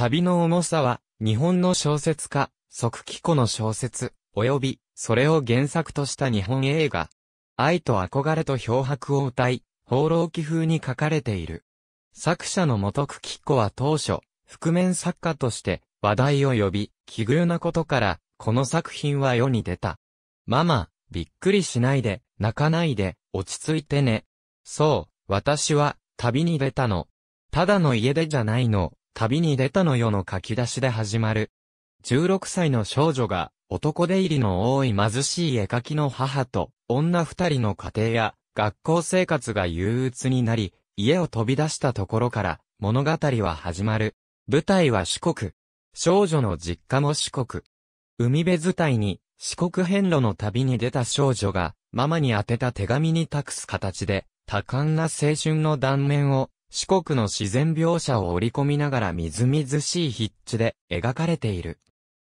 旅の重さは、日本の小説家、即帰子の小説、及び、それを原作とした日本映画。愛と憧れと漂白を歌い、放浪記風に書かれている。作者の元久紀子は当初、覆面作家として話題を呼び、奇遇なことから、この作品は世に出た。ママ、びっくりしないで、泣かないで、落ち着いてね。そう、私は、旅に出たの。ただの家出じゃないの。旅に出たのよの書き出しで始まる。16歳の少女が、男出入りの多い貧しい絵描きの母と、女二人の家庭や、学校生活が憂鬱になり、家を飛び出したところから、物語は始まる。舞台は四国。少女の実家も四国。海辺伝いに、四国遍路の旅に出た少女が、ママに宛てた手紙に託す形で、多感な青春の断面を四国の自然描写を織り込みながらみずみずしい筆致で描かれている。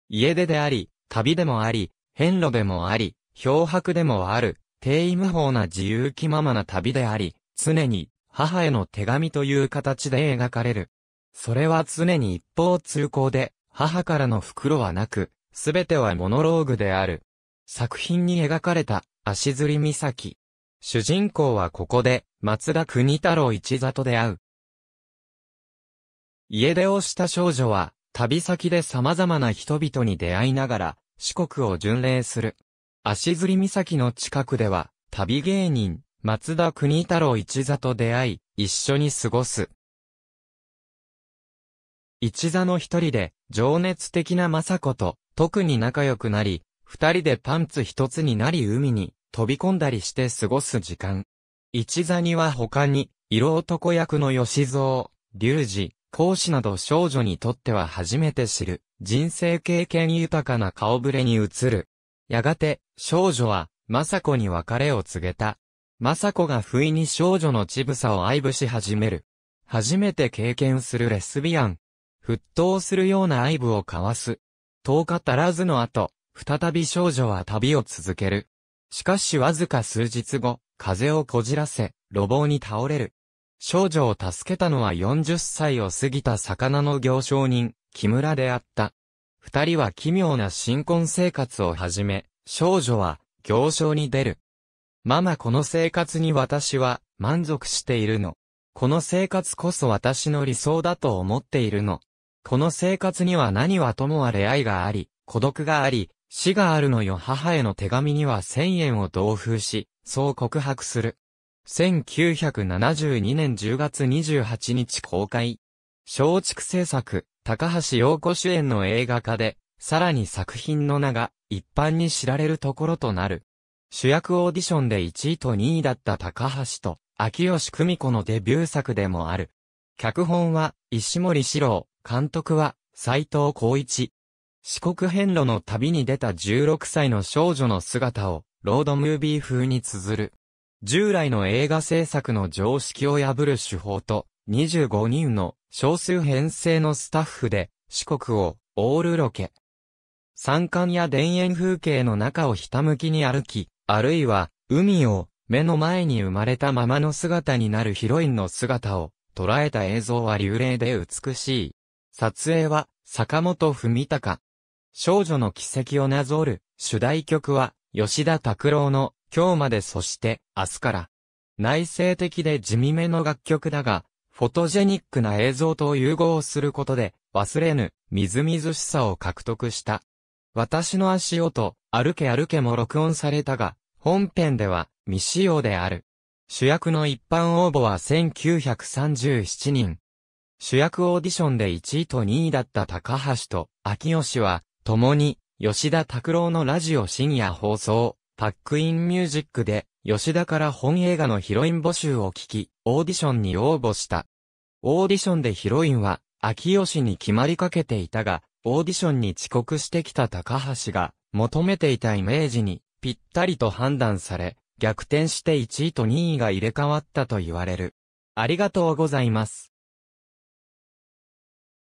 家出であり、旅でもあり、遍路でもあり、漂白でもある、定位無法な自由気ままな旅であり、常に母への手紙という形で描かれる。それは常に一方通行で、母からの袋はなく、すべてはモノローグである。作品に描かれた足摺岬。主人公はここで、松田国太郎一座と出会う。家出をした少女は、旅先で様々な人々に出会いながら、四国を巡礼する。足摺岬の近くでは、旅芸人、松田国太郎一座と出会い、一緒に過ごす。一座の一人で、情熱的な雅子と、特に仲良くなり、二人でパンツ一つになり海に、飛び込んだりして過ごす時間。一座には他に、色男役の吉蔵、隆二、講師など少女にとっては初めて知る、人生経験豊かな顔ぶれに移る。やがて、少女は、政子に別れを告げた。政子が不意に少女のちぶさを愛撫し始める。初めて経験するレスビアン。沸騰するような愛撫を交わす。10日足らずの後、再び少女は旅を続ける。しかしわずか数日後、風をこじらせ、路傍に倒れる。少女を助けたのは40歳を過ぎた魚の行商人、木村であった。二人は奇妙な新婚生活を始め、少女は行商に出る。ママこの生活に私は満足しているの。この生活こそ私の理想だと思っているの。この生活には何はともあれ愛があり、孤独があり、死があるのよ母への手紙には1000円を同封し、そう告白する。1972年10月28日公開。松竹制作、高橋洋子主演の映画化で、さらに作品の名が一般に知られるところとなる。主役オーディションで1位と2位だった高橋と、秋吉久美子のデビュー作でもある。脚本は、石森史郎、監督は、斎藤光一。四国遍路の旅に出た16歳の少女の姿を、ロードムービー風に綴る。従来の映画制作の常識を破る手法と、25人の少数編成のスタッフで、四国を、オールロケ。山間や田園風景の中をひたむきに歩き、あるいは、海を、目の前に生まれたままの姿になるヒロインの姿を、捉えた映像は流麗で美しい。撮影は、坂本文隆。少女の奇跡をなぞる主題曲は吉田拓郎の今日までそして明日から。内省的で地味めの楽曲だが、フォトジェニックな映像と融合することで忘れぬみずみずしさを獲得した。私の足音、歩け歩けも録音されたが、本編では未使用である。主役の一般応募は1937人。主役オーディションで1位と2位だった高橋と秋吉は共に、吉田拓郎のラジオ深夜放送、パックインミュージックで、吉田から本映画のヒロイン募集を聞き、オーディションに応募した。オーディションでヒロインは、秋吉に決まりかけていたが、オーディションに遅刻してきた高橋が、求めていたイメージに、ぴったりと判断され、逆転して1位と2位が入れ替わったと言われる。ありがとうございます。